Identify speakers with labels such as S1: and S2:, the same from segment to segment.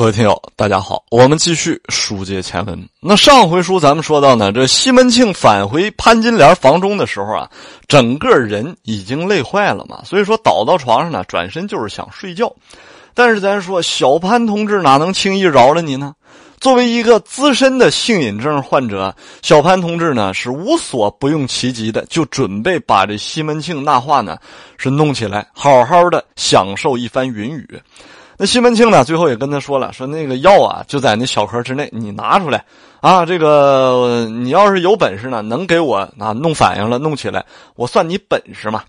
S1: 各位听友，大家好，我们继续书接前文。那上回书咱们说到呢，这西门庆返回潘金莲房中的时候啊，整个人已经累坏了嘛，所以说倒到床上呢，转身就是想睡觉。但是咱说小潘同志哪能轻易饶了你呢？作为一个资深的性瘾症患者，小潘同志呢是无所不用其极的，就准备把这西门庆那话呢是弄起来，好好的享受一番云雨。那西门庆呢？最后也跟他说了，说那个药啊，就在那小盒之内，你拿出来，啊，这个你要是有本事呢，能给我啊弄反应了，弄起来，我算你本事嘛。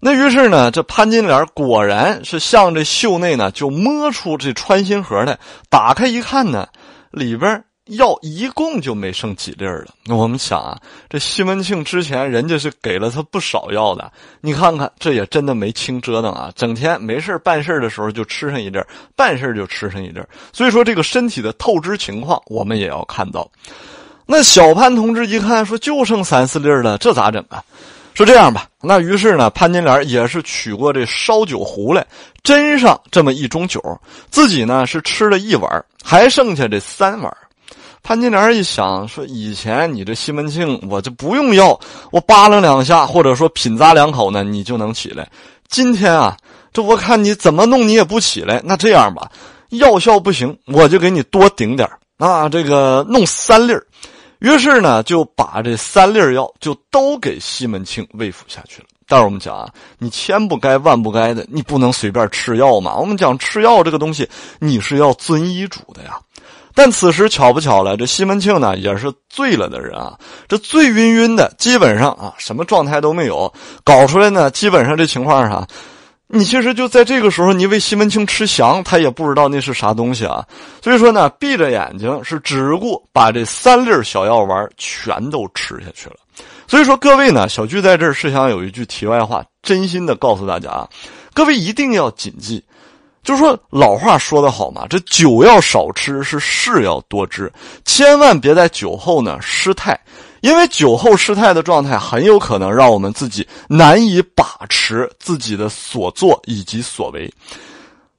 S1: 那于是呢，这潘金莲果然是向这袖内呢就摸出这穿心盒来，打开一看呢，里边。药一共就没剩几粒了。我们想啊，这西门庆之前人家是给了他不少药的。你看看，这也真的没轻折腾啊，整天没事办事的时候就吃上一粒儿，办事就吃上一粒儿。所以说，这个身体的透支情况我们也要看到。那小潘同志一看说，就剩三四粒了，这咋整啊？说这样吧，那于是呢，潘金莲也是取过这烧酒壶来斟上这么一盅酒，自己呢是吃了一碗，还剩下这三碗。潘金莲一想说：“以前你这西门庆，我就不用药，我扒拉两下，或者说品咂两口呢，你就能起来。今天啊，这我看你怎么弄，你也不起来。那这样吧，药效不行，我就给你多顶点啊，那这个弄三粒于是呢就把这三粒药就都给西门庆喂服下去了。但是我们讲啊，你千不该万不该的，你不能随便吃药嘛。我们讲吃药这个东西，你是要遵医嘱的呀。”但此时巧不巧了，这西门庆呢也是醉了的人啊，这醉晕晕的，基本上啊什么状态都没有，搞出来呢基本上这情况是啥？你其实就在这个时候，你为西门庆吃翔，他也不知道那是啥东西啊，所以说呢闭着眼睛是只顾把这三粒小药丸全都吃下去了，所以说各位呢小聚在这儿是想有一句题外话，真心的告诉大家啊，各位一定要谨记。就是说，老话说的好嘛，这酒要少吃，是事要多知，千万别在酒后呢失态，因为酒后失态的状态很有可能让我们自己难以把持自己的所作以及所为。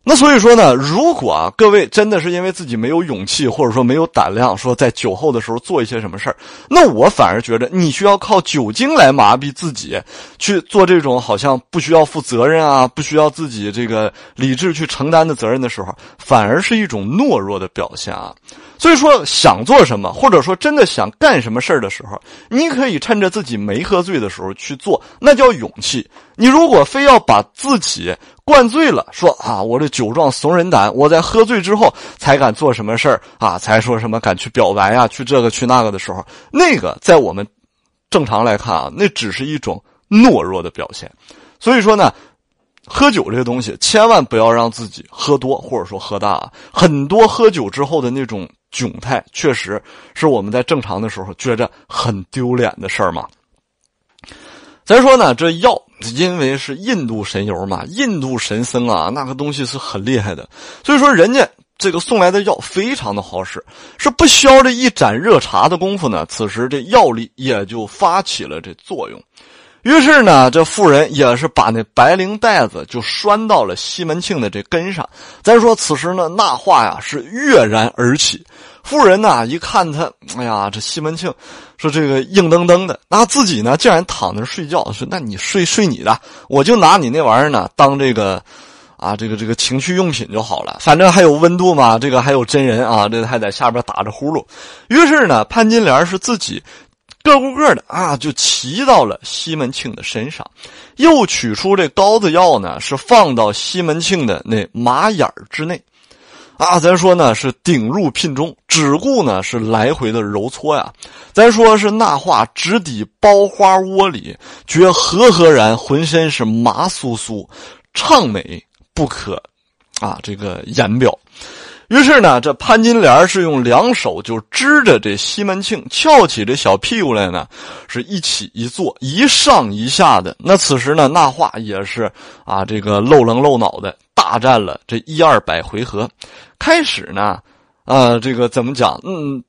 S1: 那所以说呢，如果啊各位真的是因为自己没有勇气，或者说没有胆量，说在酒后的时候做一些什么事儿，那我反而觉得你需要靠酒精来麻痹自己，去做这种好像不需要负责任啊，不需要自己这个理智去承担的责任的时候，反而是一种懦弱的表现啊。所以说，想做什么，或者说真的想干什么事儿的时候，你可以趁着自己没喝醉的时候去做，那叫勇气。你如果非要把自己灌醉了，说啊，我这酒壮怂人胆，我在喝醉之后才敢做什么事儿啊，才说什么敢去表白呀，去这个去那个的时候，那个在我们正常来看啊，那只是一种懦弱的表现。所以说呢，喝酒这东西，千万不要让自己喝多或者说喝大，很多喝酒之后的那种。窘态确实是我们在正常的时候觉着很丢脸的事儿嘛。再说呢，这药因为是印度神油嘛，印度神僧啊，那个东西是很厉害的，所以说人家这个送来的药非常的好使，是不需要这一盏热茶的功夫呢。此时这药力也就发起了这作用。于是呢，这妇人也是把那白绫带子就拴到了西门庆的这根上。再说此时呢，那话呀是跃然而起。妇人呢一看他，哎呀，这西门庆说这个硬登登的，那自己呢竟然躺着睡觉，说那你睡睡你的，我就拿你那玩意儿呢当这个啊，这个这个情趣用品就好了。反正还有温度嘛，这个还有真人啊，这还在下边打着呼噜。于是呢，潘金莲是自己。个个个的啊，就骑到了西门庆的身上，又取出这刀子药呢，是放到西门庆的那马眼之内，啊，咱说呢是顶入聘中，只顾呢是来回的揉搓呀，咱说是那话直抵包花窝里，觉和和然，浑身是麻酥酥，畅美不可，啊，这个言表。于是呢，这潘金莲是用两手就支着这西门庆，翘起这小屁股来呢，是一起一坐，一上一下的。那此时呢，那话也是啊，这个露棱露脑的大战了这一二百回合。开始呢，啊，这个怎么讲？嗯。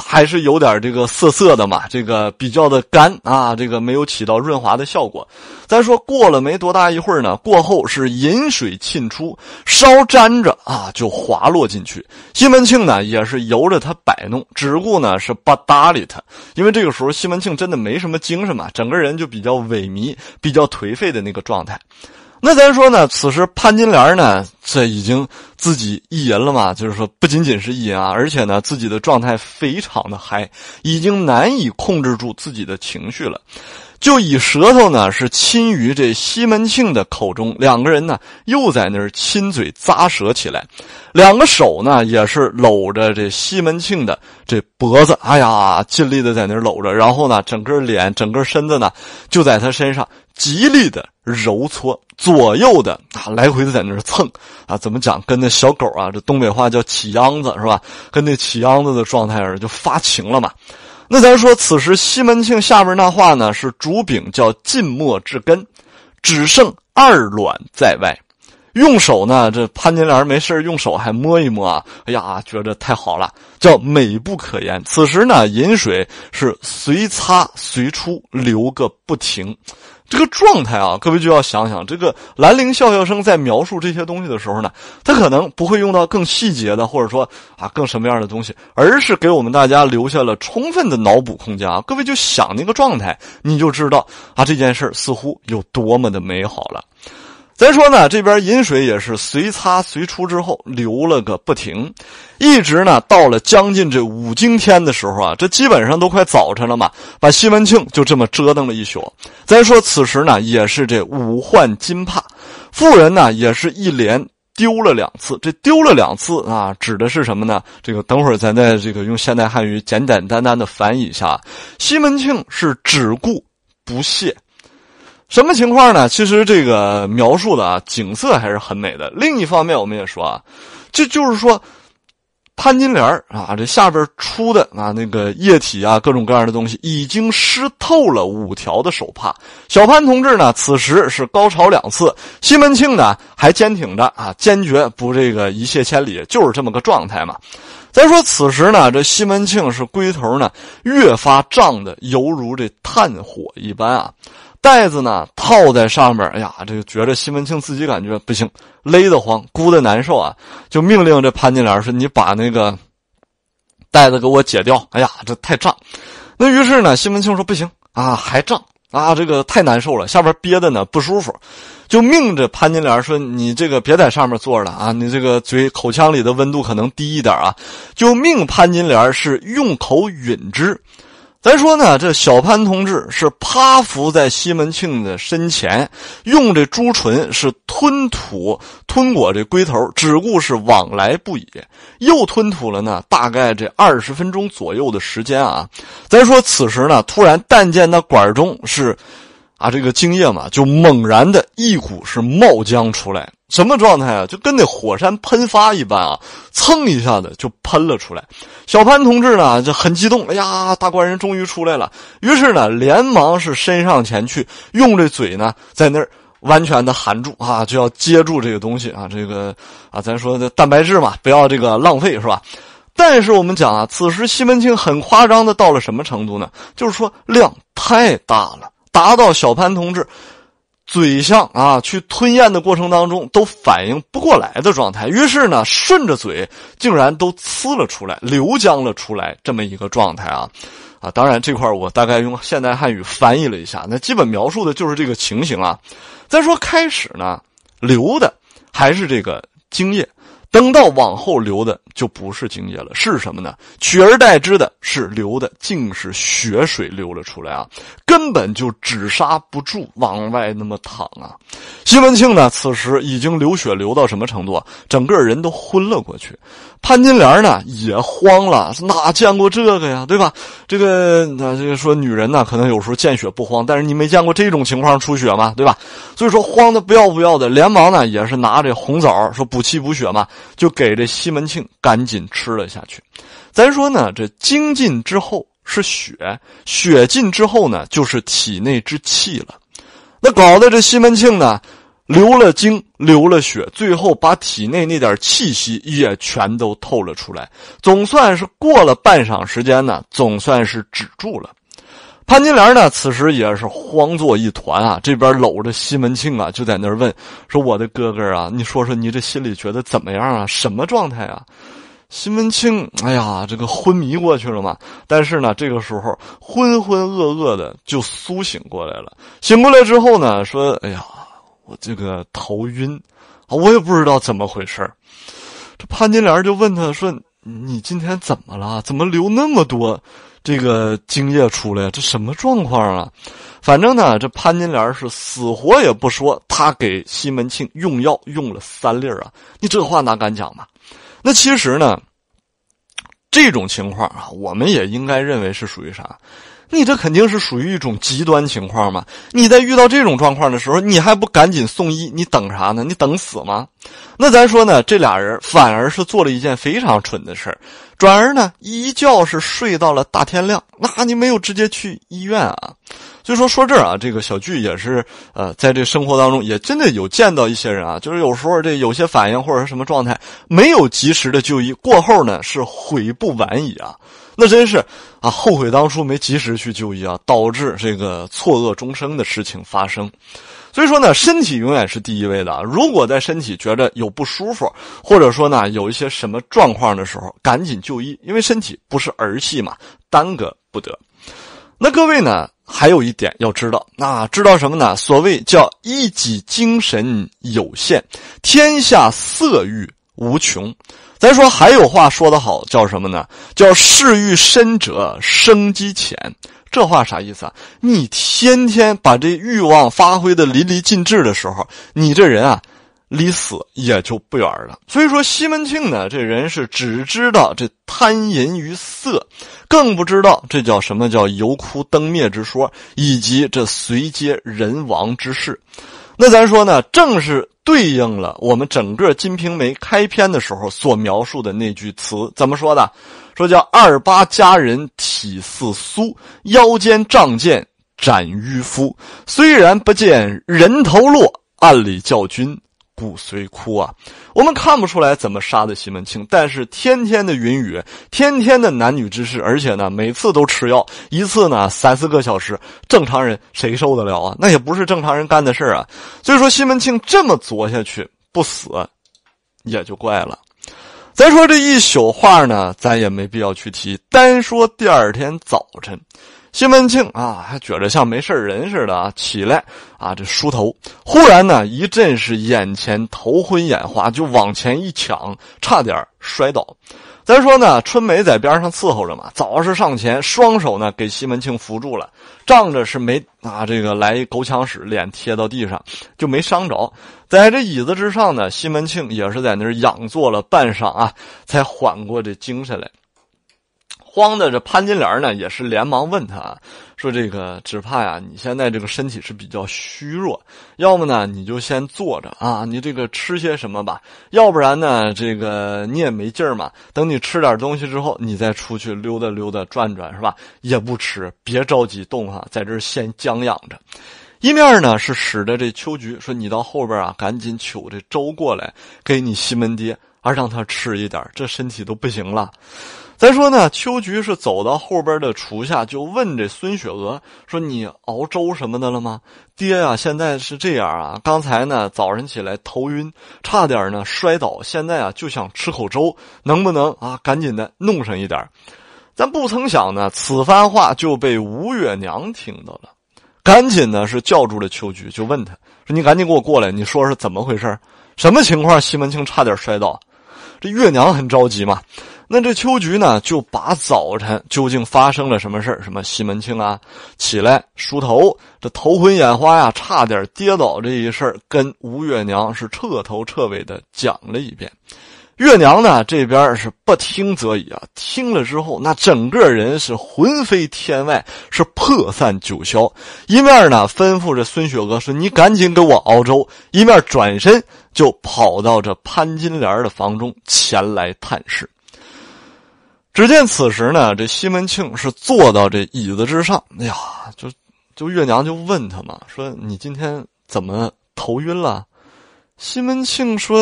S1: 还是有点这个涩涩的嘛，这个比较的干啊，这个没有起到润滑的效果。咱说过了没多大一会儿呢，过后是饮水沁出，稍沾着啊就滑落进去。西门庆呢也是由着他摆弄，只顾呢是不搭理他，因为这个时候西门庆真的没什么精神嘛，整个人就比较萎靡、比较颓废的那个状态。那咱说呢，此时潘金莲呢，这已经自己意淫了嘛，就是说不仅仅是意淫啊，而且呢，自己的状态非常的嗨，已经难以控制住自己的情绪了。就以舌头呢是亲于这西门庆的口中，两个人呢又在那儿亲嘴咂舌起来，两个手呢也是搂着这西门庆的这脖子，哎呀，尽力的在那儿搂着，然后呢，整个脸、整个身子呢就在他身上极力的揉搓，左右的啊来回的在那儿蹭，啊，怎么讲？跟那小狗啊，这东北话叫起秧子是吧？跟那起秧子的状态就发情了嘛。那咱说，此时西门庆下边那话呢，是主柄叫浸墨至根，只剩二卵在外，用手呢，这潘金莲没事用手还摸一摸啊，哎呀，觉着太好了，叫美不可言。此时呢，饮水是随擦随出，流个不停。这个状态啊，各位就要想想，这个兰陵笑笑生在描述这些东西的时候呢，他可能不会用到更细节的，或者说啊更什么样的东西，而是给我们大家留下了充分的脑补空间啊。各位就想那个状态，你就知道啊这件事似乎有多么的美好了。再说呢，这边饮水也是随擦随出，之后流了个不停，一直呢到了将近这五更天的时候啊，这基本上都快早晨了嘛，把西门庆就这么折腾了一宿。再说此时呢，也是这五换金帕，妇人呢也是一连丢了两次，这丢了两次啊，指的是什么呢？这个等会儿咱再这个用现代汉语简简单单的翻译一下，西门庆是只顾不屑，什么情况呢？其实这个描述的啊，景色还是很美的。另一方面，我们也说啊，这就是说，潘金莲啊，这下边出的啊，那个液体啊，各种各样的东西，已经湿透了五条的手帕。小潘同志呢，此时是高潮两次；西门庆呢，还坚挺着啊，坚决不这个一泻千里，就是这么个状态嘛。再说此时呢，这西门庆是龟头呢，越发胀的犹如这炭火一般啊。袋子呢套在上面，哎呀，这个觉着西门庆自己感觉不行，勒得慌，箍得难受啊，就命令这潘金莲说：“你把那个袋子给我解掉。”哎呀，这太胀。那于是呢，西门庆说：“不行啊，还胀啊，这个太难受了，下边憋的呢，不舒服。”就命着潘金莲说：“你这个别在上面坐着啊，你这个嘴口腔里的温度可能低一点啊。”就命潘金莲是用口吮之。咱说呢，这小潘同志是趴伏在西门庆的身前，用这朱唇是吞吐吞裹这龟头，只顾是往来不已，又吞吐了呢大概这二十分钟左右的时间啊。咱说此时呢，突然但见那管中是啊，这个精液嘛，就猛然的一股是冒浆出来，什么状态啊？就跟那火山喷发一般啊，蹭一下子就喷了出来。小潘同志呢，就很激动，哎呀，大官人终于出来了。于是呢，连忙是伸上前去，用这嘴呢，在那儿完全的含住啊，就要接住这个东西啊，这个啊，咱说的蛋白质嘛，不要这个浪费是吧？但是我们讲啊，此时西门庆很夸张的到了什么程度呢？就是说量太大了，达到小潘同志。嘴上啊，去吞咽的过程当中都反应不过来的状态，于是呢，顺着嘴竟然都呲了出来，流将了出来这么一个状态啊，啊，当然这块我大概用现代汉语翻译了一下，那基本描述的就是这个情形啊。再说开始呢，流的还是这个精液。等到往后流的就不是精液了，是什么呢？取而代之的是流的竟是血水流了出来啊，根本就止杀不住，往外那么淌啊！西门庆呢，此时已经流血流到什么程度？整个人都昏了过去。潘金莲呢也慌了，哪见过这个呀？对吧？这个那个说女人呢，可能有时候见血不慌，但是你没见过这种情况出血吗？对吧？所以说慌的不要不要的，连忙呢也是拿着红枣说补气补血嘛。就给这西门庆赶紧吃了下去。咱说呢，这精进之后是血，血进之后呢就是体内之气了。那搞得这西门庆呢，流了精，流了血，最后把体内那点气息也全都透了出来。总算是过了半晌时间呢，总算是止住了。潘金莲呢？此时也是慌作一团啊！这边搂着西门庆啊，就在那儿问说：“我的哥哥啊，你说说你这心里觉得怎么样啊？什么状态啊？”西门庆，哎呀，这个昏迷过去了嘛。但是呢，这个时候浑浑噩噩的就苏醒过来了。醒过来之后呢，说：“哎呀，我这个头晕啊，我也不知道怎么回事这潘金莲就问他说：“你今天怎么了？怎么流那么多？”这个精液出来，这什么状况啊？反正呢，这潘金莲是死活也不说，他给西门庆用药用了三粒啊！你这话哪敢讲嘛？那其实呢，这种情况啊，我们也应该认为是属于啥？你这肯定是属于一种极端情况嘛！你在遇到这种状况的时候，你还不赶紧送医？你等啥呢？你等死吗？那咱说呢，这俩人反而是做了一件非常蠢的事儿，转而呢一觉是睡到了大天亮。那你没有直接去医院啊？所以说说这儿啊，这个小聚也是呃，在这生活当中也真的有见到一些人啊，就是有时候这有些反应或者是什么状态没有及时的就医，过后呢是悔不晚矣啊。那真是啊，后悔当初没及时去就医啊，导致这个错愕终生的事情发生。所以说呢，身体永远是第一位的。如果在身体觉得有不舒服，或者说呢有一些什么状况的时候，赶紧就医，因为身体不是儿戏嘛，耽搁不得。那各位呢，还有一点要知道，那知道什么呢？所谓叫一己精神有限，天下色欲无穷。再说还有话说得好，叫什么呢？叫“嗜欲深者生机浅”。这话啥意思啊？你天天把这欲望发挥的淋漓尽致的时候，你这人啊，离死也就不远了。所以说，西门庆呢，这人是只知道这贪淫于色，更不知道这叫什么叫“油枯灯灭”之说，以及这“随街人亡”之事。那咱说呢，正是对应了我们整个《金瓶梅》开篇的时候所描述的那句词，怎么说的？说叫“二八佳人体似酥，腰间仗剑斩愚夫。虽然不见人头落，暗里叫君。”骨髓枯啊，我们看不出来怎么杀的西门庆，但是天天的云雨，天天的男女之事，而且呢，每次都吃药，一次呢三四个小时，正常人谁受得了啊？那也不是正常人干的事啊。所以说西门庆这么作下去不死，也就怪了。再说这一宿话呢，咱也没必要去提，单说第二天早晨。西门庆啊，还觉着像没事人似的啊，起来啊，这梳头。忽然呢，一阵是眼前头昏眼花，就往前一抢，差点摔倒。再说呢，春梅在边上伺候着嘛，早是上前，双手呢给西门庆扶住了，仗着是没啊这个来一狗抢屎，脸贴到地上就没伤着。在这椅子之上呢，西门庆也是在那儿仰坐了半晌啊，才缓过这精神来。慌的这潘金莲呢，也是连忙问他，说：“这个只怕呀，你现在这个身体是比较虚弱，要么呢，你就先坐着啊，你这个吃些什么吧；要不然呢，这个你也没劲儿嘛。等你吃点东西之后，你再出去溜达溜达转转，是吧？也不迟，别着急动哈，在这儿先将养着。一面呢，是使得这秋菊说你到后边啊，赶紧取这粥过来，给你西门爹，而让他吃一点，这身体都不行了。”再说呢，秋菊是走到后边的厨下，就问这孙雪娥说：“你熬粥什么的了吗？爹啊，现在是这样啊。刚才呢，早晨起来头晕，差点呢摔倒。现在啊，就想吃口粥，能不能啊？赶紧的弄上一点咱不曾想呢，此番话就被吴月娘听到了，赶紧呢是叫住了秋菊，就问他说：“你赶紧给我过来，你说是怎么回事？什么情况？西门庆差点摔倒，这月娘很着急嘛。”那这秋菊呢，就把早晨究竟发生了什么事什么西门庆啊，起来梳头，这头昏眼花呀，差点跌倒这一事跟吴月娘是彻头彻尾的讲了一遍。月娘呢，这边是不听则已啊，听了之后，那整个人是魂飞天外，是破散九霄。一面呢，吩咐着孙雪娥说：“你赶紧给我熬粥。”一面转身就跑到这潘金莲的房中前来探视。只见此时呢，这西门庆是坐到这椅子之上。哎呀，就就月娘就问他嘛，说你今天怎么头晕了？西门庆说：“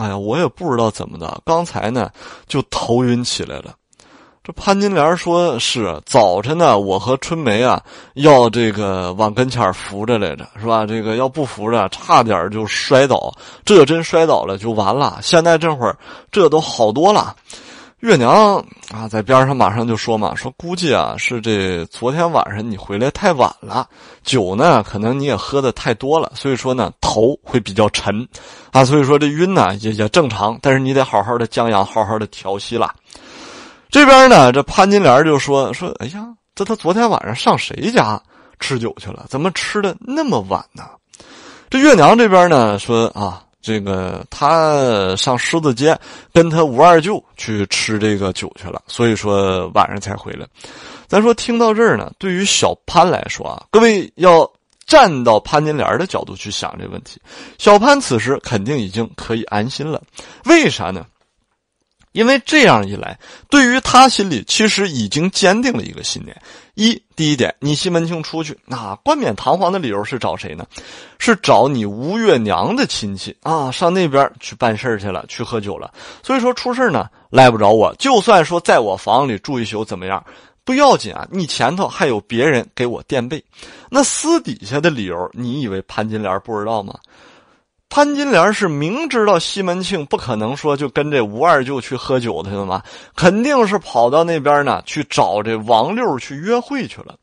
S1: 哎呀，我也不知道怎么的，刚才呢就头晕起来了。”这潘金莲说：“是早晨呢，我和春梅啊要这个往跟前扶着来着，是吧？这个要不扶着，差点就摔倒。这真摔倒了就完了。现在这会儿，这都好多了。”月娘啊，在边上马上就说嘛：“说估计啊，是这昨天晚上你回来太晚了，酒呢可能你也喝的太多了，所以说呢头会比较沉，啊，所以说这晕呢也也正常，但是你得好好的将阳，好好的调息啦。”这边呢，这潘金莲就说：“说哎呀，这他昨天晚上上谁家吃酒去了？怎么吃的那么晚呢？”这月娘这边呢说：“啊。”这个他上狮子街跟他吴二舅去吃这个酒去了，所以说晚上才回来。咱说听到这儿呢，对于小潘来说啊，各位要站到潘金莲的角度去想这个问题。小潘此时肯定已经可以安心了，为啥呢？因为这样一来，对于他心里其实已经坚定了一个信念：一，第一点，你西门庆出去，那冠冕堂皇的理由是找谁呢？是找你吴月娘的亲戚啊，上那边去办事去了，去喝酒了。所以说出事呢，赖不着我。就算说在我房里住一宿怎么样，不要紧啊。你前头还有别人给我垫背。那私底下的理由，你以为潘金莲不知道吗？潘金莲是明知道西门庆不可能说就跟这吴二舅去喝酒的，了道吗？肯定是跑到那边呢去找这王六去约会去了。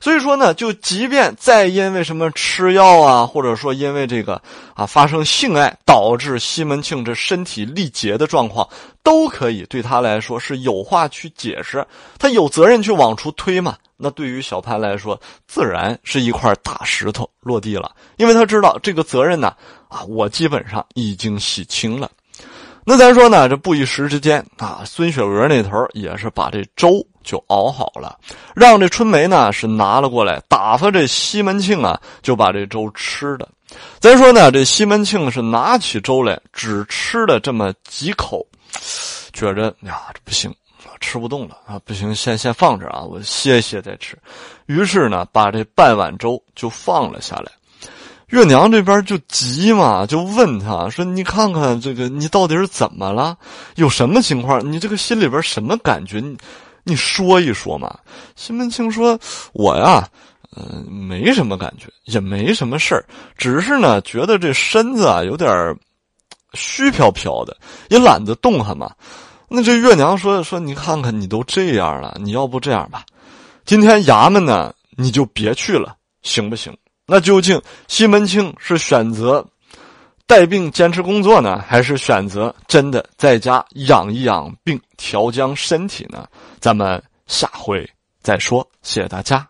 S1: 所以说呢，就即便再因为什么吃药啊，或者说因为这个啊发生性爱导致西门庆这身体力竭的状况，都可以对他来说是有话去解释，他有责任去往出推嘛。那对于小潘来说，自然是一块大石头落地了，因为他知道这个责任呢，啊，我基本上已经洗清了。那咱说呢，这不一时之间啊，孙雪娥那头也是把这粥就熬好了，让这春梅呢是拿了过来，打发这西门庆啊就把这粥吃的。咱说呢，这西门庆是拿起粥来，只吃了这么几口，觉着呀这不行。吃不动了啊！不行，先先放这啊，我歇一歇再吃。于是呢，把这半碗粥就放了下来。月娘这边就急嘛，就问他说：“你看看这个，你到底是怎么了？有什么情况？你这个心里边什么感觉？你你说一说嘛。”西门庆说：“我呀，呃，没什么感觉，也没什么事儿，只是呢，觉得这身子啊有点虚飘飘的，也懒得动弹嘛。”那这月娘说说，你看看，你都这样了，你要不这样吧？今天衙门呢，你就别去了，行不行？那究竟西门庆是选择带病坚持工作呢，还是选择真的在家养一养病，调养身体呢？咱们下回再说。谢谢大家。